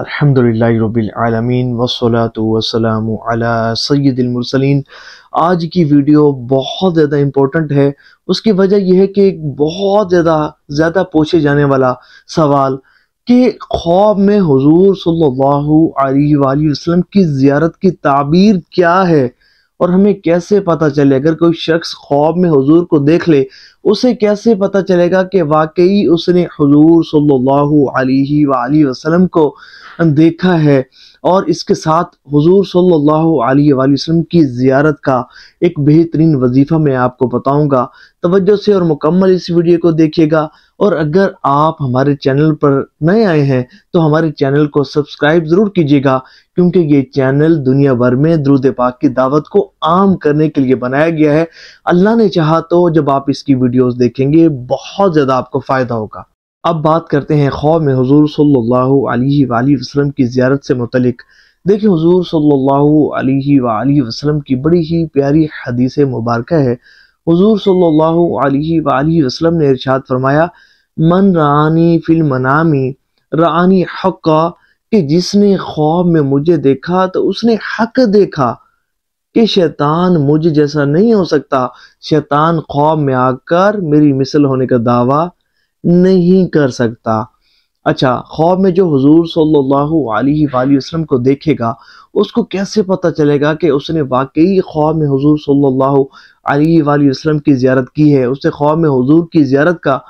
अलहमदिल्ला रबालमीन वसलाम सैदमरसलिन आज की वीडियो बहुत ज़्यादा इम्पोर्टेंट है उसकी वजह यह है कि बहुत ज़्यादा ज़्यादा पूछे जाने वाला सवाल कि ख्वाब में हजूर सल्ला वसलम की ज़्यारत की ताबीर क्या है और हमें कैसे पता चले अगर कोई शख्स ख्वाब में हजूर को देख ले उसे कैसे पता चलेगा कि वाकई उसने हजूर सल्लल्लाहु अलैहि वसल्लम को देखा है और इसके साथ हजूर सल्लल्लाहु अलैहि वसल्लम की ज़ियारत का एक बेहतरीन वजीफ़ा मैं आपको बताऊंगा तवज्जो से और मुकम्मल इस वीडियो को देखिएगा और अगर आप हमारे चैनल पर नए आए हैं तो हमारे चैनल को सब्सक्राइब ज़रूर कीजिएगा क्योंकि ये चैनल दुनिया भर में द्रुद पाक की दावत को आम करने के लिए बनाया गया है अल्लाह ने चाहा तो जब आप इसकी वीडियोस देखेंगे बहुत ज़्यादा आपको फ़ायदा होगा अब बात करते हैं ख़ौ में हजूर सल्लल्लाहु अलैहि की ज्यारत से मुतलिक देखिए हजूर सल्लल्लाहु अलैहि वसल्लम की बड़ी ही प्यारी हदीस मुबारक है हजूर सल्लल्लाहु अलैहि ने इर्शाद फरमाया मन रानी फिल मनामी रानी हक़ा कि जिसने ख्वाब में मुझे देखा तो उसने हक देखा कि शैतान मुझ जैसा नहीं हो सकता शैतान ख्वाब में आकर मेरी मिसल होने का दावा नहीं कर सकता अच्छा ख्वाब में जो हजूर सल्लल्लाहु अलैहि वसल्लम को देखेगा उसको कैसे पता चलेगा कि उसने वाकई ख्वाब में हजूर सल्लल्लाहु अलैहि वसल्लम की ज्यारत की है उससे ख्वाब में हजूर की ज्यारत का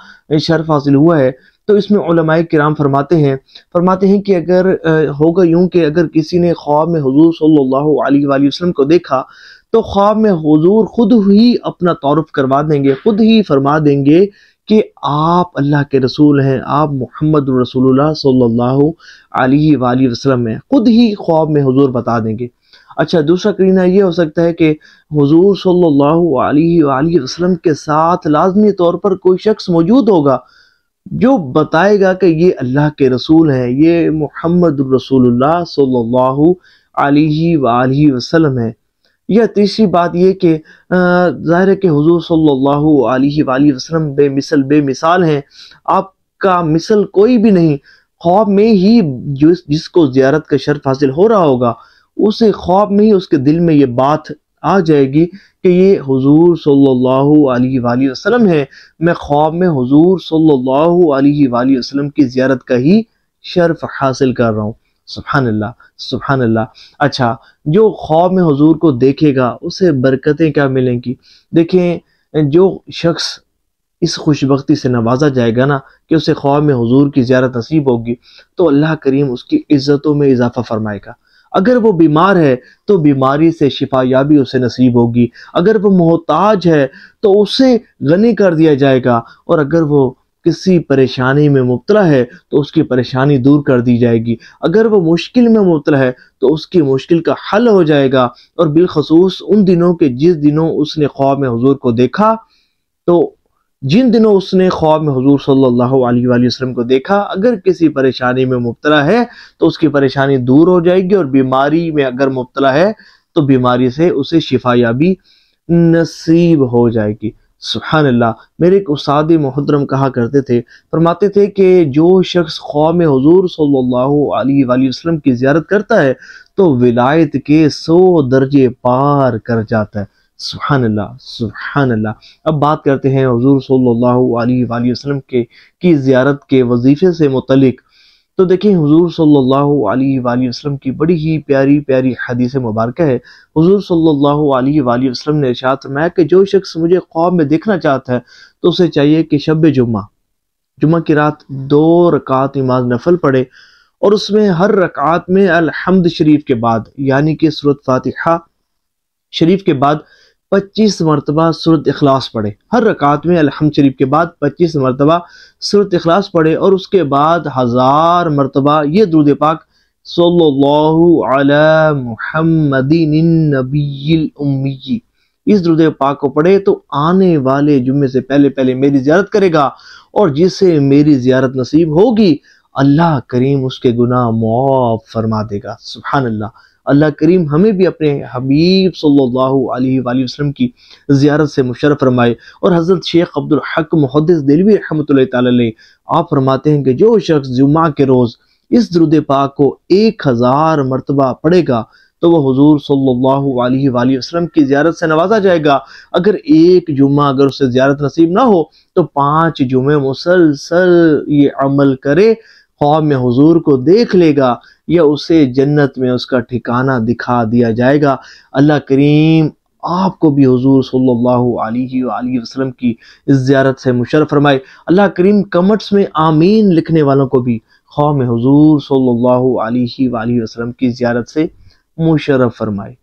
शर्फ हासिल हुआ है तो इसमें उलमाए कराम फरमाते हैं फरमाते हैं कि अगर होगा यूं कि अगर किसी ने ख्वाब में हजूर सल्लल्लाहु अलैहि वसल्लम को देखा तो ख्वाब में हजूर खुद ही अपना तारफ़ करवा देंगे खुद ही फरमा देंगे कि आप अल्लाह के रसूल हैं आप मोहम्मद रसूलुल्लाह सल्लल्लाहु अलैहि वसल्लम हैं खुद ही ख्वाब में हुजूर बता देंगे अच्छा दूसरा करीना ये हो सकता है कि हुजूर सल्लल्लाहु अलैहि के साथ लाजमी तौर पर कोई शख्स मौजूद होगा जो बताएगा कि ये अल्लाह के रसूल हैं ये मोहम्मद रसूलुल्लाह सल्लल्लाहु अलैहि वसल्लम या तीसरी बात यह कि ज़ाहिर है कि हजूर सल्लल्लाहु अलैहि वसल्लम बेमिसल बेमिसाल हैं आपका मिसल कोई भी नहीं ख्वाब में ही जिस जिसको जियारत का शर्फ हासिल हो रहा होगा उसे ख्वाब में ही उसके दिल में ये बात आ जाएगी कि ये हुजूर सल्लल्लाहु अलैहि वसल्लम है मैं ख्वाब में हुजूर सल्लल्लाहु अलैहि वसल्लम की ज़ियारत का ही शर्फ हासिल कर रहा हूँ सुबहानल्ला सुबहानल्ला अच्छा जो ख्वाब में हजूर को देखेगा उसे बरकतें क्या मिलेंगी देखें जो शख्स इस खुशबख्ती से नवाजा जाएगा ना कि उसे ख्वाब में हजूर की ज्यारत नसीब होगी तो अल्लाह करीम उसकी इज्जतों में इजाफा फरमाएगा अगर वो बीमार है तो बीमारी से शिफा याबी उसे नसीब होगी अगर वो मोहताज है तो उसे गनी कर दिया जाएगा और अगर वो किसी परेशानी में मुबतला है तो उसकी परेशानी दूर कर दी जाएगी अगर वो मुश्किल में मुबतला है तो उसकी मुश्किल का हल हो जाएगा और बिलखसूस उन दिनों के जिस दिनों उसने ख्वाब में हजूर को देखा तो जिन दिनों उसने ख्वाब में हजूर सल्लल्लाहु अलैहि वसल्लम को देखा अगर किसी परेशानी में मुबतला है तो उसकी परेशानी दूर हो जाएगी और बीमारी में अगर मुबतला है तो बीमारी से उसे शिफायाबी नसीब हो जाएगी सुबहान अल्लाह मेरे एक उसाद मोहतरम कहा करते थे फरमाते थे कि जो शख्स ख्वाम हजूर सल्लल्लाहु अलैहि वसल्लम की ज्यारत करता है तो विलायत के सौ दर्जे पार कर जाता है सुबहान अल्लाह सुबहान अल्लाह अब बात करते हैं हजूर सल्लल्लाहु अलैहि वसल्लम के की ज्यारत के वजीफे से मुतलिक़ तो देखिए हुजूर सल्लल्लाहु अलैहि वाली वसलम की बड़ी ही प्यारी प्यारी हदीस मुबारक है हुजूर सल्लल्लाहु अलैहि वाली वसलम ने इशात फरमाया कि जो शख्स मुझे ख्वाब में देखना चाहता है तो उसे चाहिए कि शब जुम्मा जुम्मा की रात दो रकात नमाज नफल पढ़े और उसमें हर रकात में अलहमद शरीफ के बाद यानी कि सूरत फातिहा शरीफ के बाद पच्चीस मरतबा सूरत अखलास पढ़े हर रकात में अलहम शरीफ के बाद पच्चीस मरतबा सूरत अखलास पढ़े और उसके बाद हज़ार मरतबा ये दुरुद पाक सल्लल्लाहु अला मुहम्मदिन नबील उम्मी इस दुरुद पाक को पढ़े तो आने वाले जुम्मे से पहले पहले मेरी ज्यारत करेगा और जिसे मेरी ज्यारत नसीब होगी अल्लाह करीम उसके गुनाह मुआफ़ फरमा देगा सुबहानल्ला अल्लाह करीम हमें भी अपने हबीब सल्लल्लाहु अलैहि वसल्लम की ज़ियारत से मुशरफ फरमाए और हज़रत शेख अब्दुल हक मुहदस दिलवी रहमत आप फरमाते हैं कि जो शख्स जुम्मा के रोज़ इस दरुद पाक को एक हज़ार मरतबा पढ़ेगा तो वह हजूर सल्लल्लाहु अलैहि वसल्लम की ज्यारत से नवाजा जाएगा अगर एक जुम्मा अगर उसे ज्यारत नसीब ना हो तो पाँच जुमे मुसलसल ये अमल करे ख्वाब में हुजूर को देख लेगा या उसे जन्नत में उसका ठिकाना दिखा दिया जाएगा अल्लाह करीम आपको भी हजूर सल्ला वसलम वसल्लम की इस ज्यारत से मुशरफ फरमाए अल्लाह करीम कमट्स में आमीन लिखने वालों को भी ख्वाब में हजूर सल्ला वसलम की ज्यारत से मुशरफ फरमाए